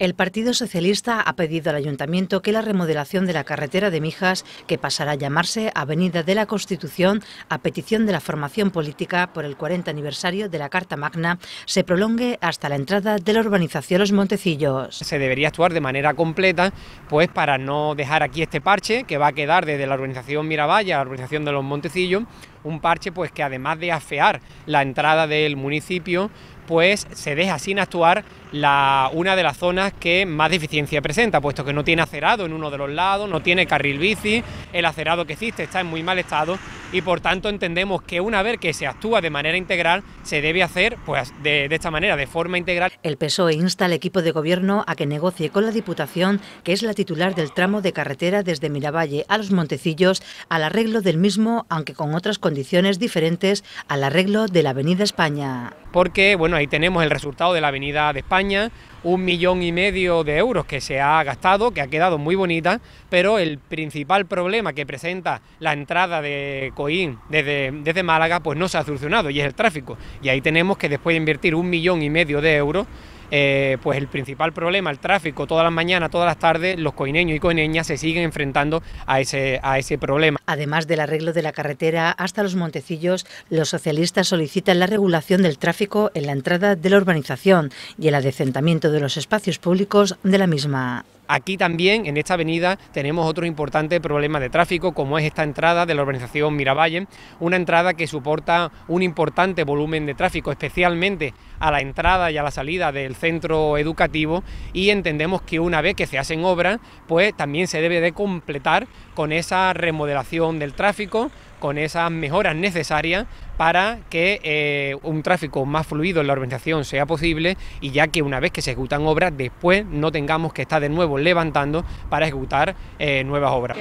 El Partido Socialista ha pedido al Ayuntamiento que la remodelación de la carretera de Mijas, que pasará a llamarse Avenida de la Constitución, a petición de la formación política por el 40 aniversario de la Carta Magna, se prolongue hasta la entrada de la urbanización Los Montecillos. Se debería actuar de manera completa, pues para no dejar aquí este parche que va a quedar desde la urbanización Miravalle a la urbanización de Los Montecillos, un parche pues que además de afear la entrada del municipio, pues se deja sin actuar la, una de las zonas que más deficiencia presenta, puesto que no tiene acerado en uno de los lados, no tiene carril bici, el acerado que existe está en muy mal estado y por tanto entendemos que una vez que se actúa de manera integral, se debe hacer pues, de, esta manera, de forma integral. El PSOE insta al equipo de gobierno a que negocie con la Diputación, que es la titular del tramo de carretera desde Miravalle a los Montecillos, al arreglo del mismo, aunque con otras condiciones diferentes al arreglo de la Avenida España. Porque, bueno, ahí tenemos el resultado de la Avenida de España, un millón y medio de euros que se ha gastado, que ha quedado muy bonita, pero el principal problema que presenta la entrada de desde, Málaga pues no se ha solucionado y es el tráfico. Y ahí tenemos que después de invertir un millón y medio de euros, eh, pues el principal problema, el tráfico, todas las mañanas, todas las tardes, los coineños y coineñas se siguen enfrentando a ese, a ese problema. Además del arreglo de la carretera hasta los Montecillos, los socialistas solicitan la regulación del tráfico en la entrada de la urbanización y el adecentamiento de los espacios públicos de la misma. Aquí también, en esta avenida, tenemos otro importante problema de tráfico, como es esta entrada de la urbanización Miravalle, una entrada que soporta un importante volumen de tráfico, especialmente a la entrada y a la salida del centro educativo, y entendemos que una vez que se hacen obras, pues también se debe de completar con esa remodelación del tráfico con esas mejoras necesarias para que eh, un tráfico más fluido en la organización sea posible y ya que una vez que se ejecutan obras después no tengamos que estar de nuevo levantando para ejecutar eh, nuevas obras.